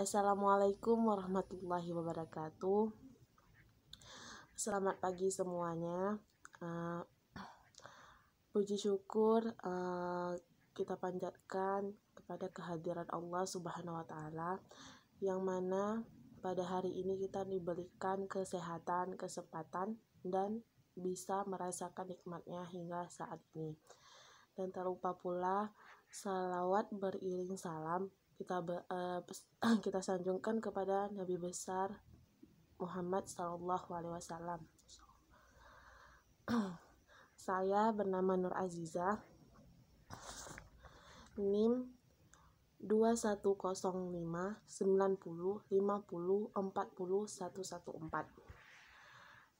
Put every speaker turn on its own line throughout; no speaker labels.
Assalamualaikum warahmatullahi wabarakatuh. Selamat pagi semuanya. Uh, puji syukur uh, kita panjatkan kepada kehadiran Allah Subhanahu wa taala yang mana pada hari ini kita diberikan kesehatan, kesempatan dan bisa merasakan nikmatnya hingga saat ini. Dan terlupa pula salawat beriring salam kita uh, kita sanjungkan kepada Nabi besar Muhammad Shallallahu Alaihi Wasallam. Saya bernama Nur Aziza, NIM 2105 90 50 40 114.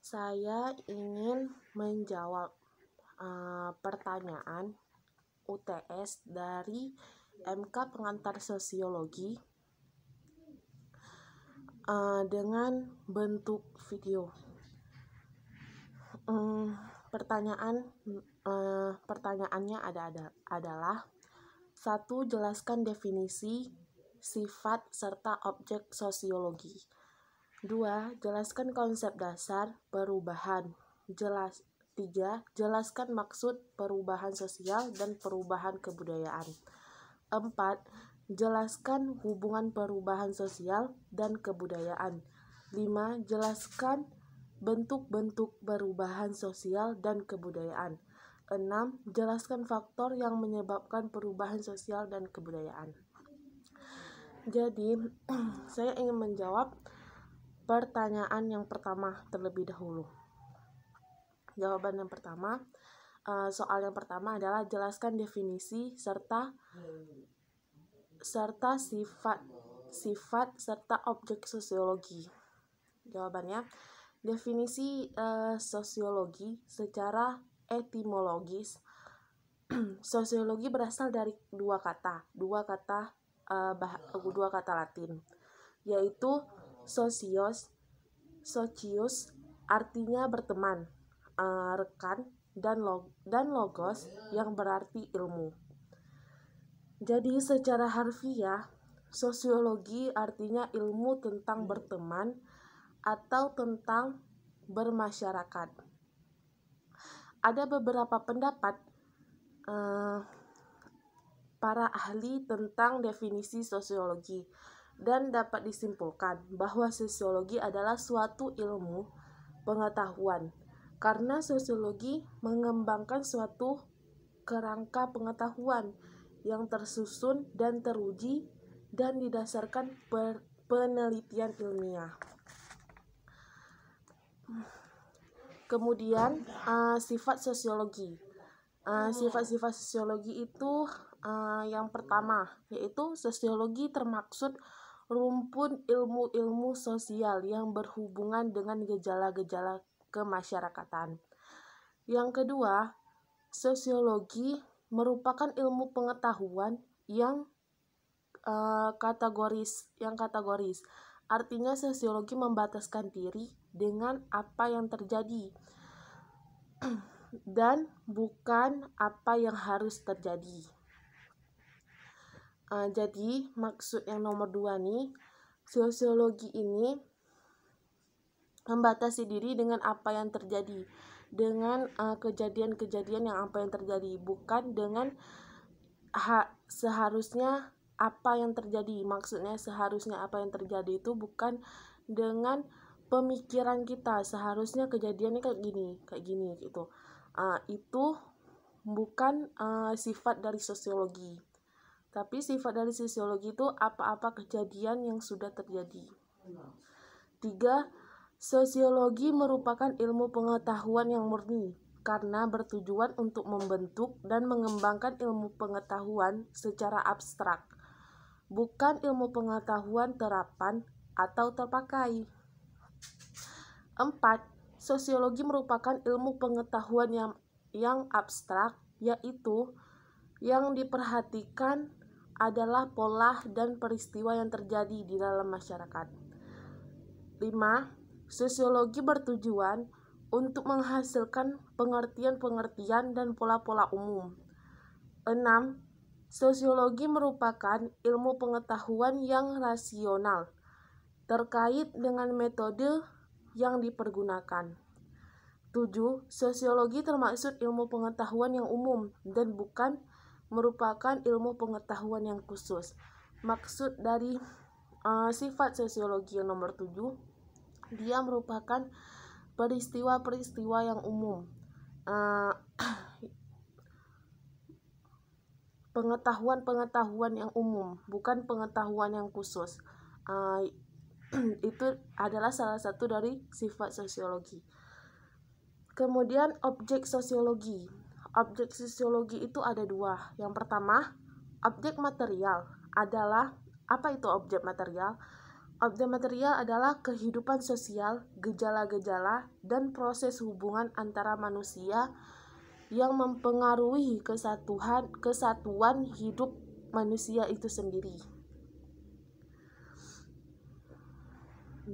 Saya ingin menjawab uh, pertanyaan UTS dari MK pengantar sosiologi uh, dengan bentuk video. Um, pertanyaan uh, pertanyaannya ada, ada adalah satu jelaskan definisi sifat serta objek sosiologi. Dua, Jelaskan konsep dasar perubahan. Jelas tiga Jelaskan maksud perubahan sosial dan perubahan kebudayaan. 4. Jelaskan hubungan perubahan sosial dan kebudayaan. 5. Jelaskan bentuk-bentuk perubahan sosial dan kebudayaan. 6. Jelaskan faktor yang menyebabkan perubahan sosial dan kebudayaan. Jadi, saya ingin menjawab pertanyaan yang pertama terlebih dahulu. Jawaban yang pertama, Eh, soal yang pertama adalah jelaskan definisi serta serta sifat sifat serta objek sosiologi. Jawabannya definisi uh, sosiologi secara etimologis sosiologi berasal dari dua kata, dua kata uh, bah, dua kata Latin yaitu socios socius artinya berteman, uh, rekan dan log dan logos yang berarti ilmu. Jadi secara harfiah, sosiologi artinya ilmu tentang berteman atau tentang bermasyarakat. Ada beberapa pendapat eh, para ahli tentang definisi sosiologi dan dapat disimpulkan bahwa sosiologi adalah suatu ilmu pengetahuan karena sosiologi mengembangkan suatu kerangka pengetahuan yang tersusun dan teruji dan didasarkan per penelitian ilmiah. Kemudian uh, sifat sosiologi. Eh, hmm. Sifat-sifat uh, sosiologi itu uh, yang pertama yaitu sosiologi termaksud rumpun ilmu-ilmu sosial yang berhubungan dengan gejala-gejala kemasyarakatan. Yang kedua, sosiologi merupakan ilmu pengetahuan yang uh, kategoris yang kategoris. Artinya sosiologi membataskan diri dengan apa yang terjadi dan bukan apa yang harus terjadi. Uh, jadi maksud yang nomor dua nih, sosiologi ini membatasi diri dengan apa yang terjadi dengan eh, kejadian-kejadian uh, yang apa yang terjadi bukan dengan ha seharusnya apa yang terjadi maksudnya seharusnya apa yang terjadi itu bukan dengan pemikiran kita seharusnya kejadiannya kayak gini kayak gini gitu uh, itu bukan uh, sifat dari sosiologi tapi sifat dari sosiologi itu apa-apa kejadian yang sudah terjadi tiga Sosiologi merupakan ilmu pengetahuan yang murni karena bertujuan untuk membentuk dan mengembangkan ilmu pengetahuan secara abstrak, bukan ilmu pengetahuan terapan atau terpakai. 4. Sosiologi merupakan ilmu pengetahuan yang yang abstrak, yaitu yang diperhatikan adalah pola dan peristiwa yang terjadi di dalam masyarakat. 5 Sosiologi bertujuan untuk menghasilkan pengertian-pengertian dan pola-pola umum. 6. Sosiologi merupakan ilmu pengetahuan yang rasional terkait dengan metode yang dipergunakan. 7. Sosiologi termasuk ilmu pengetahuan yang umum dan bukan merupakan ilmu pengetahuan yang khusus. Maksud dari uh, sifat sosiologi yang nomor 7 dia merupakan peristiwa-peristiwa yang umum. pengetahuan eh, pengetahuan-pengetahuan yang umum, bukan pengetahuan yang khusus. Uh, itu adalah salah satu dari sifat sosiologi. Kemudian objek sosiologi. Objek sosiologi itu ada dua. Yang pertama, objek material adalah apa itu objek material? Objek material adalah kehidupan sosial, gejala-gejala, dan proses hubungan antara manusia yang mempengaruhi kesatuan kesatuan hidup manusia itu sendiri.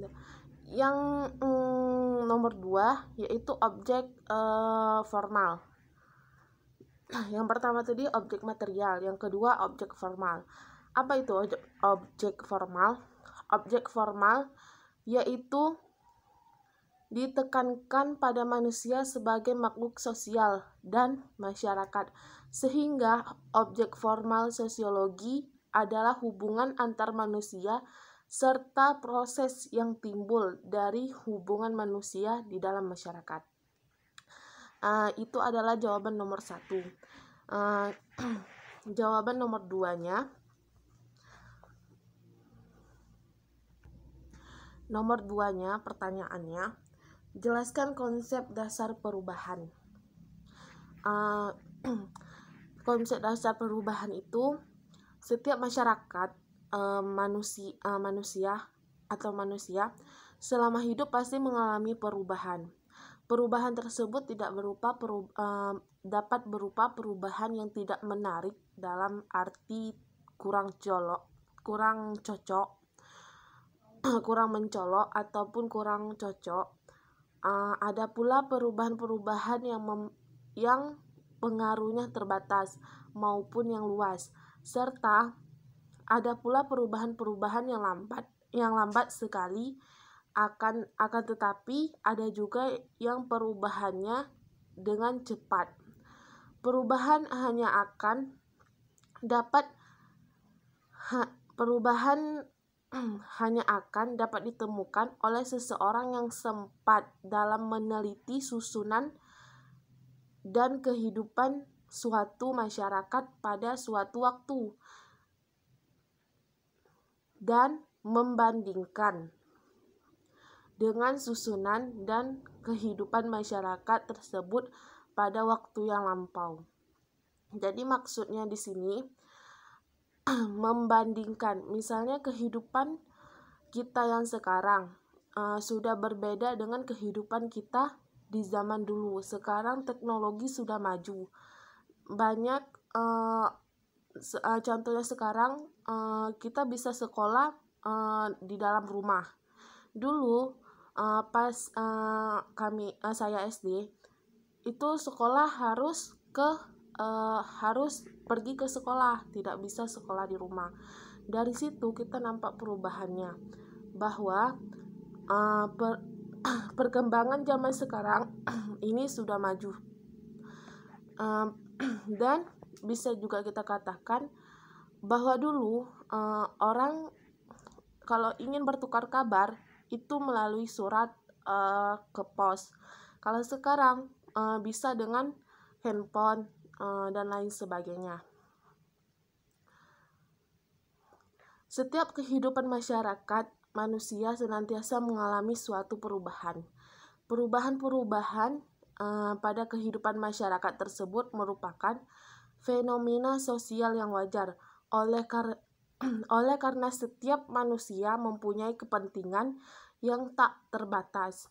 Nah, yang mm, nomor dua yaitu objek eh, formal. Yang pertama tadi objek material, yang kedua objek formal. Apa itu objek formal? objek formal, yaitu ditekankan pada manusia sebagai makhluk sosial dan masyarakat, sehingga objek formal sosiologi adalah hubungan antar manusia serta proses yang timbul dari hubungan manusia di dalam masyarakat. Uh, itu adalah jawaban nomor satu. Uh, jawaban nomor duanya nya Nomor nya pertanyaannya, jelaskan konsep dasar perubahan. Uh, konsep dasar perubahan itu setiap masyarakat uh, eh, manusia uh, eh, manusia atau manusia selama hidup pasti mengalami perubahan. Perubahan tersebut tidak berupa perub, dapat berupa perubahan yang tidak menarik dalam arti kurang colok, kurang cocok kurang mencolok ataupun kurang cocok. Uh, ada pula perubahan-perubahan yang mem- yang pengaruhnya terbatas maupun yang luas serta ada pula perubahan-perubahan yang lambat yang lambat sekali akan akan tetapi ada juga yang perubahannya dengan cepat. Perubahan hanya akan dapat ha, perubahan hanya akan dapat ditemukan oleh seseorang yang sempat dalam meneliti susunan dan kehidupan suatu masyarakat pada suatu waktu dan membandingkan dengan susunan dan kehidupan masyarakat tersebut pada waktu yang lampau. Jadi maksudnya di sini membandingkan misalnya kehidupan kita yang sekarang uh, sudah berbeda dengan kehidupan kita di zaman dulu sekarang teknologi sudah maju banyak uh, uh, contohnya sekarang uh, kita bisa sekolah uh, di dalam rumah dulu uh, pas uh, kami uh, saya SD itu sekolah harus ke uh, harus pergi ke sekolah, tidak bisa sekolah di rumah. Dari situ kita nampak perubahannya bahwa uh, per, perkembangan zaman sekarang ini sudah maju uh, dan bisa juga kita katakan bahwa dulu uh, orang kalau ingin bertukar kabar itu melalui surat uh, ke pos. Kalau sekarang uh, bisa dengan handphone Eh, dan lain sebagainya. Setiap kehidupan masyarakat, manusia senantiasa mengalami suatu perubahan. Perubahan-perubahan uh, pada kehidupan masyarakat tersebut merupakan fenomena sosial yang wajar. Oleh, kar oleh karena setiap manusia mempunyai kepentingan yang tak terbatas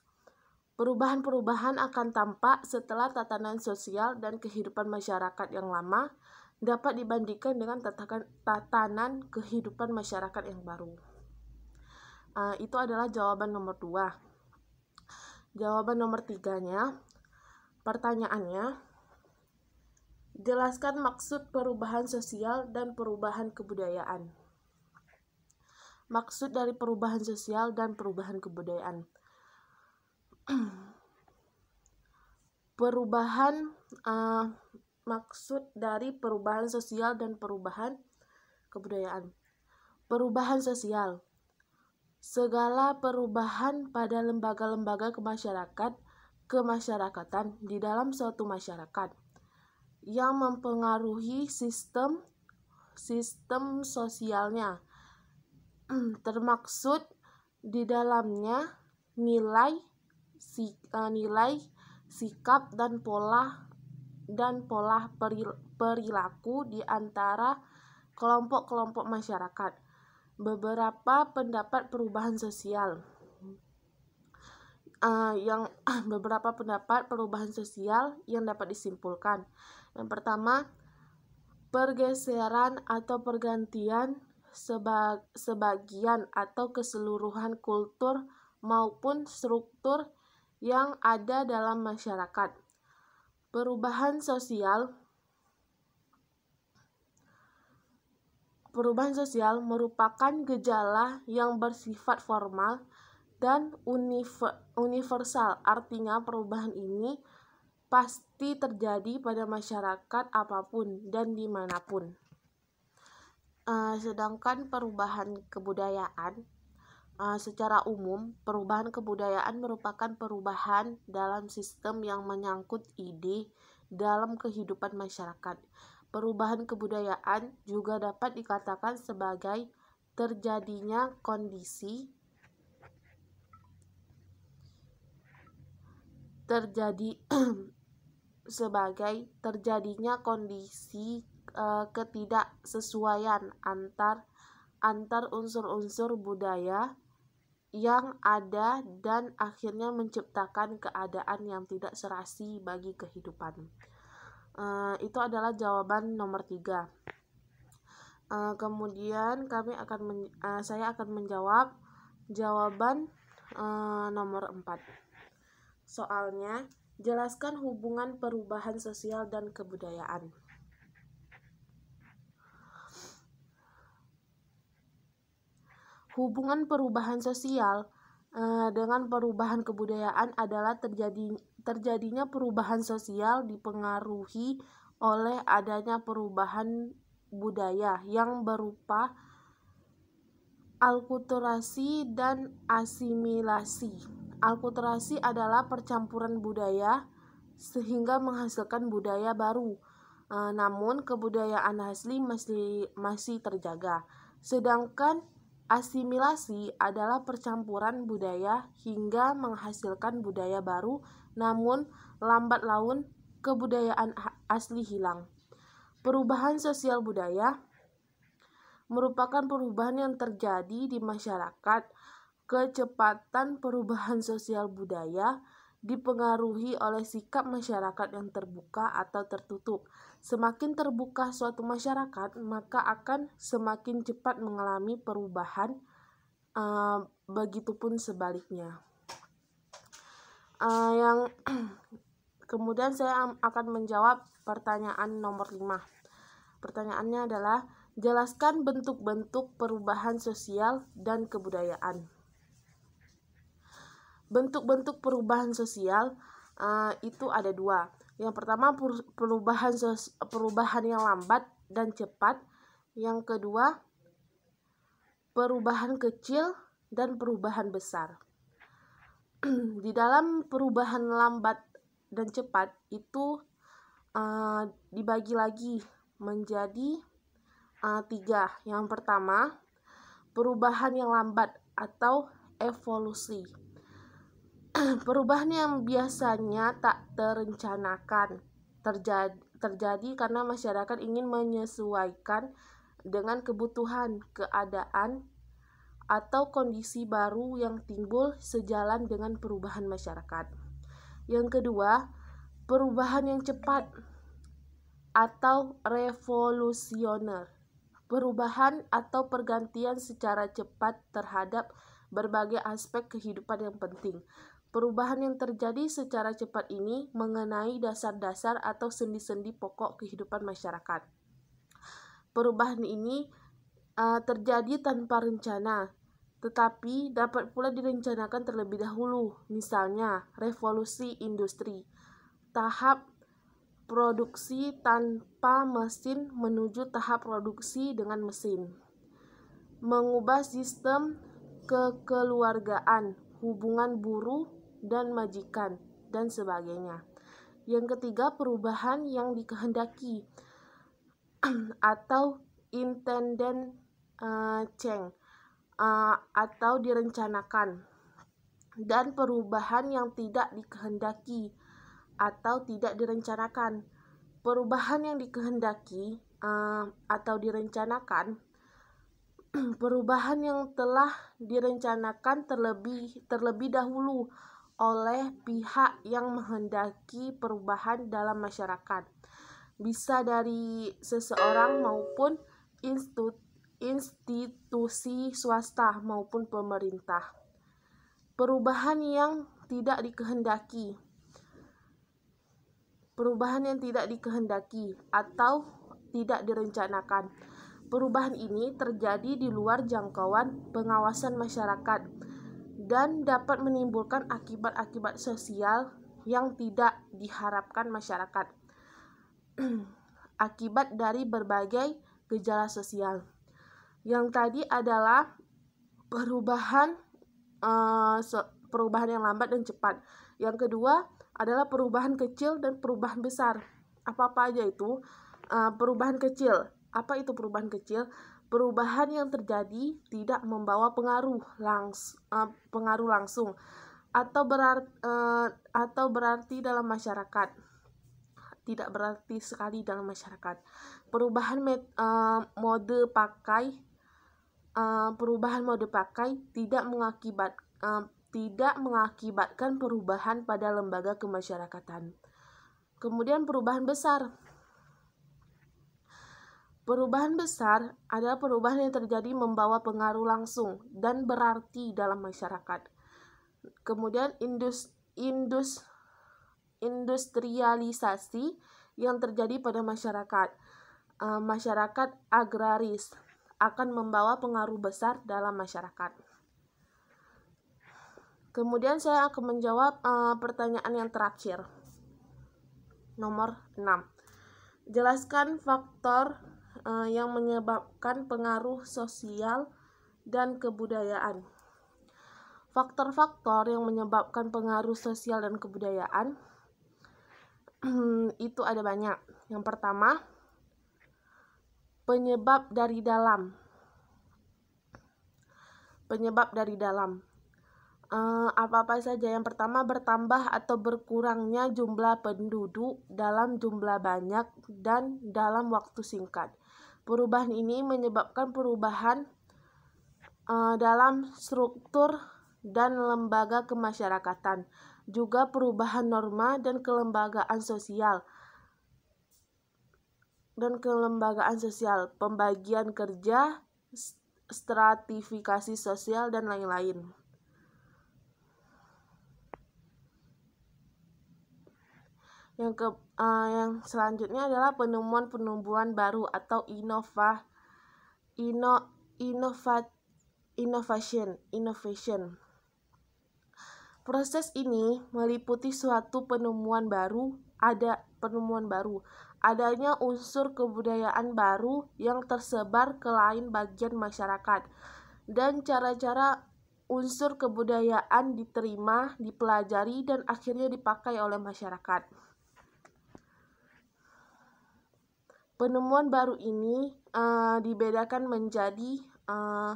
Perubahan-perubahan akan tampak setelah tatanan sosial dan kehidupan masyarakat yang lama dapat dibandingkan dengan tatanan kehidupan masyarakat yang baru. Uh, itu adalah jawaban nomor dua. Jawaban nomor tiganya, pertanyaannya, jelaskan maksud perubahan sosial dan perubahan kebudayaan. Maksud dari perubahan sosial dan perubahan kebudayaan perubahan uh, maksud dari perubahan sosial dan perubahan kebudayaan. Perubahan sosial. Segala perubahan pada lembaga-lembaga kemasyarakat, kemasyarakatan di dalam suatu masyarakat yang mempengaruhi sistem sistem sosialnya termaksud di dalamnya nilai si, uh, nilai sikap dan pola dan pola perilaku di antara kelompok-kelompok masyarakat. Beberapa pendapat perubahan sosial uh, yang beberapa pendapat perubahan sosial yang dapat disimpulkan. Yang pertama, pergeseran atau pergantian seba sebagian atau keseluruhan kultur maupun struktur yang ada dalam masyarakat. Perubahan sosial Perubahan sosial merupakan gejala yang bersifat formal dan universal. Artinya perubahan ini pasti terjadi pada masyarakat apapun dan dimanapun. Eh, sedangkan perubahan kebudayaan Ah, secara umum, perubahan kebudayaan merupakan perubahan dalam sistem yang menyangkut ide dalam kehidupan masyarakat. Perubahan kebudayaan juga dapat dikatakan sebagai terjadinya kondisi terjadi sebagai terjadinya kondisi e, ketidaksesuaian antar antar unsur-unsur budaya yang ada dan akhirnya menciptakan keadaan yang tidak serasi bagi kehidupan. Uh, itu adalah jawaban nomor tiga. Uh, kemudian kami akan men, uh, saya akan menjawab jawaban uh, nomor empat. Soalnya jelaskan hubungan perubahan sosial dan kebudayaan. hubungan perubahan sosial uh, dengan perubahan kebudayaan adalah terjadi terjadinya perubahan sosial dipengaruhi oleh adanya perubahan budaya yang berupa alkulturasi dan asimilasi. Alkulturasi adalah percampuran budaya sehingga menghasilkan budaya baru. E, namun kebudayaan asli masih masih terjaga. Sedangkan Asimilasi adalah percampuran budaya hingga menghasilkan budaya baru, namun lambat laun kebudayaan asli hilang. Perubahan sosial budaya merupakan perubahan yang terjadi di masyarakat. Kecepatan perubahan sosial budaya dipengaruhi oleh sikap masyarakat yang terbuka atau tertutup. Semakin terbuka suatu masyarakat, maka akan semakin cepat mengalami perubahan, uh, begitupun sebaliknya. Uh, yang kemudian saya akan menjawab pertanyaan nomor 5. Pertanyaannya adalah jelaskan bentuk-bentuk perubahan sosial dan kebudayaan bentuk-bentuk perubahan sosial uh, itu ada dua. Yang pertama perubahan sos perubahan yang lambat dan cepat. Yang kedua perubahan kecil dan perubahan besar. Di dalam perubahan lambat dan cepat itu uh, dibagi lagi menjadi uh, tiga. Yang pertama perubahan yang lambat atau evolusi perubahan yang biasanya tak terencanakan terjadi, terjadi karena masyarakat ingin menyesuaikan dengan kebutuhan, keadaan, atau kondisi baru yang timbul sejalan dengan perubahan masyarakat. Yang kedua, perubahan yang cepat atau revolusioner. Perubahan atau pergantian secara cepat terhadap berbagai aspek kehidupan yang penting, Perubahan yang terjadi secara cepat ini mengenai dasar-dasar atau sendi-sendi pokok kehidupan masyarakat. Perubahan ini uh, terjadi tanpa rencana, tetapi dapat pula direncanakan terlebih dahulu, misalnya revolusi industri, tahap produksi tanpa mesin menuju tahap produksi dengan mesin, mengubah sistem kekeluargaan, hubungan buruh dan majikan, dan sebagainya. Yang ketiga, perubahan yang dikehendaki atau intenden uh, eh, ceng uh, eh, atau direncanakan dan perubahan yang tidak dikehendaki atau tidak direncanakan. Perubahan yang dikehendaki uh, atau direncanakan perubahan yang telah direncanakan terlebih terlebih dahulu oleh pihak yang menghendaki perubahan dalam masyarakat, bisa dari seseorang maupun institusi swasta maupun pemerintah. Perubahan yang tidak dikehendaki, perubahan yang tidak dikehendaki atau tidak direncanakan. Perubahan ini terjadi di luar jangkauan pengawasan masyarakat dan dapat menimbulkan akibat-akibat sosial yang tidak diharapkan masyarakat. Akibat dari berbagai gejala sosial. Yang tadi adalah perubahan uh, perubahan yang lambat dan cepat. Yang kedua adalah perubahan kecil dan perubahan besar. Apa-apa aja itu uh, perubahan kecil. Apa itu perubahan kecil? perubahan yang terjadi tidak membawa pengaruh langsung uh, eh, pengaruh langsung atau berarti uh, eh, atau berarti dalam masyarakat tidak berarti sekali dalam masyarakat perubahan met, uh, mode pakai uh, perubahan mode pakai tidak mengakibat uh, tidak mengakibatkan perubahan pada lembaga kemasyarakatan kemudian perubahan besar Perubahan besar adalah perubahan yang terjadi membawa pengaruh langsung dan berarti dalam masyarakat. Kemudian indus, indus, industrialisasi yang terjadi pada masyarakat. E, masyarakat agraris akan membawa pengaruh besar dalam masyarakat. Kemudian saya akan menjawab e, pertanyaan yang terakhir. Nomor 6. Jelaskan faktor Eh, yang menyebabkan pengaruh sosial dan kebudayaan. Faktor-faktor yang menyebabkan pengaruh sosial dan kebudayaan itu ada banyak. Yang pertama, penyebab dari dalam. Penyebab dari dalam. Eh, apa-apa saja yang pertama bertambah atau berkurangnya jumlah penduduk dalam jumlah banyak dan dalam waktu singkat. Perubahan ini menyebabkan perubahan uh, dalam struktur dan lembaga kemasyarakatan, juga perubahan norma dan kelembagaan sosial dan kelembagaan sosial, pembagian kerja, stratifikasi sosial, dan lain-lain. Yang ke uh, yang selanjutnya adalah penemuan penumbuhan baru atau inova ino inovat innovation innovation. Proses ini meliputi suatu penemuan baru, ada penemuan baru, adanya unsur kebudayaan baru yang tersebar ke lain bagian masyarakat dan cara-cara unsur kebudayaan diterima, dipelajari, dan akhirnya dipakai oleh masyarakat. Penemuan baru ini uh, dibedakan menjadi uh,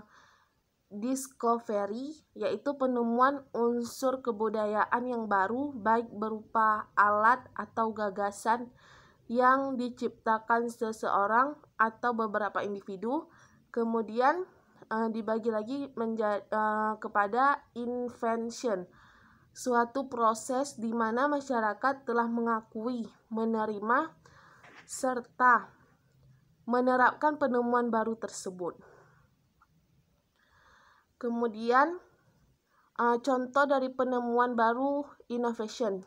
discovery, yaitu penemuan unsur kebudayaan yang baru, baik berupa alat atau gagasan yang diciptakan seseorang atau beberapa individu. Kemudian uh, dibagi lagi menjadi uh, kepada invention suatu proses di mana masyarakat telah mengakui, menerima, serta menerapkan penemuan baru tersebut. Kemudian, e, contoh dari penemuan baru innovation,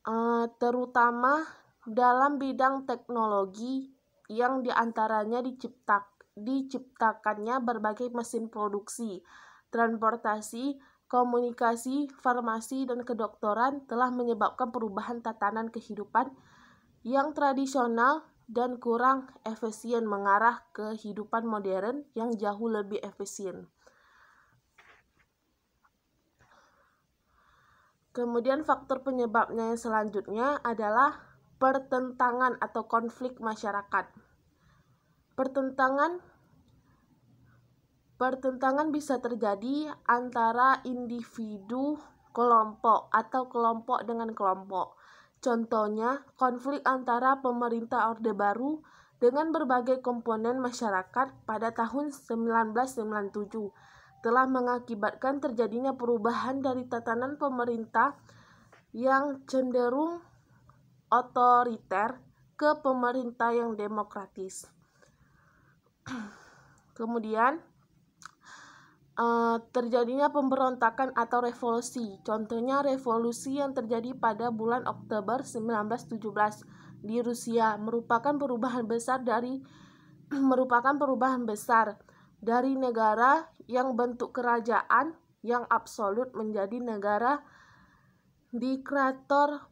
e, terutama dalam bidang teknologi yang diantaranya diciptak, diciptakannya berbagai mesin produksi, transportasi, komunikasi, farmasi, dan kedokteran telah menyebabkan perubahan tatanan kehidupan yang tradisional dan kurang efisien mengarah ke kehidupan modern yang jauh lebih efisien. Kemudian faktor penyebabnya yang selanjutnya adalah pertentangan atau konflik masyarakat. Pertentangan pertentangan bisa terjadi antara individu, kelompok atau kelompok dengan kelompok Contohnya, konflik antara pemerintah Orde Baru dengan berbagai komponen masyarakat pada tahun 1997 telah mengakibatkan terjadinya perubahan dari tatanan pemerintah yang cenderung otoriter ke pemerintah yang demokratis. Kemudian, uh, terjadinya pemberontakan atau revolusi. Contohnya revolusi yang terjadi pada bulan Oktober 1917 di Rusia merupakan perubahan besar dari merupakan perubahan besar dari negara yang bentuk kerajaan yang absolut menjadi negara diktator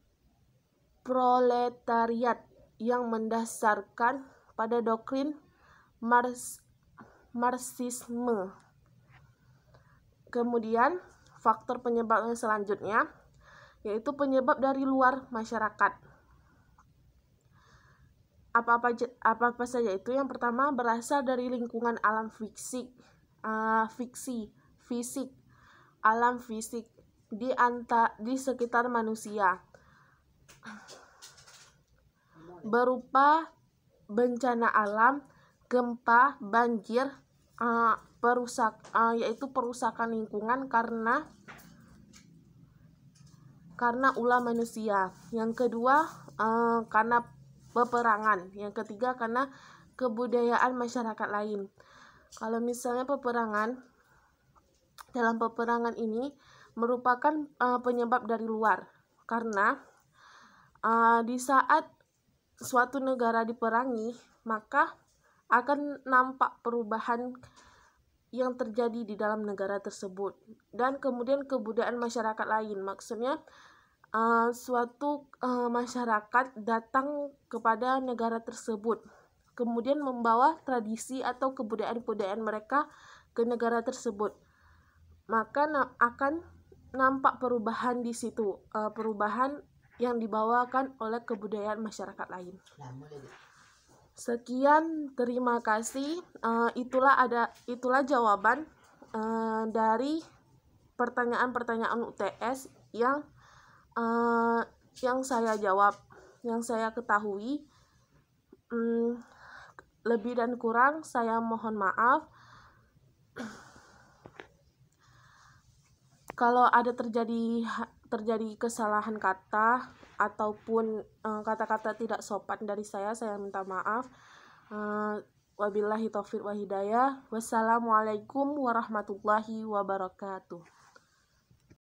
proletariat yang mendasarkan pada doktrin Mars, Marxisme. Kemudian, faktor penyebabnya selanjutnya yaitu penyebab dari luar masyarakat. Apa-apa apa-apa saja itu yang pertama berasal dari lingkungan alam fisik, uh, eh, fiksi, fisik, alam fisik di anta di sekitar manusia berupa bencana alam, gempa, banjir, uh, perusak uh, yaitu perusakan lingkungan karena karena ulah manusia. Yang kedua uh, karena peperangan. Yang ketiga karena kebudayaan masyarakat lain. Kalau misalnya peperangan dalam peperangan ini merupakan uh, penyebab dari luar karena uh, di saat suatu negara diperangi maka akan nampak perubahan yang terjadi di dalam negara tersebut dan kemudian kebudayaan masyarakat lain maksudnya uh, suatu uh, masyarakat datang kepada negara tersebut kemudian membawa tradisi atau kebudayaan-kebudayaan mereka ke negara tersebut maka akan nampak perubahan di situ uh, perubahan yang dibawakan oleh kebudayaan masyarakat lain. Ya, Sekian, terima kasih. Uh, itulah ada itulah jawaban uh, dari pertanyaan-pertanyaan UTS yang uh, yang saya jawab, yang saya ketahui. Um, lebih dan kurang saya mohon maaf. Kalau ada terjadi terjadi kesalahan kata ataupun eh, kata-kata uh, tidak sopan dari saya, saya minta maaf. Uh, wabillahi taufiq wa hidayah. Wassalamualaikum warahmatullahi wabarakatuh.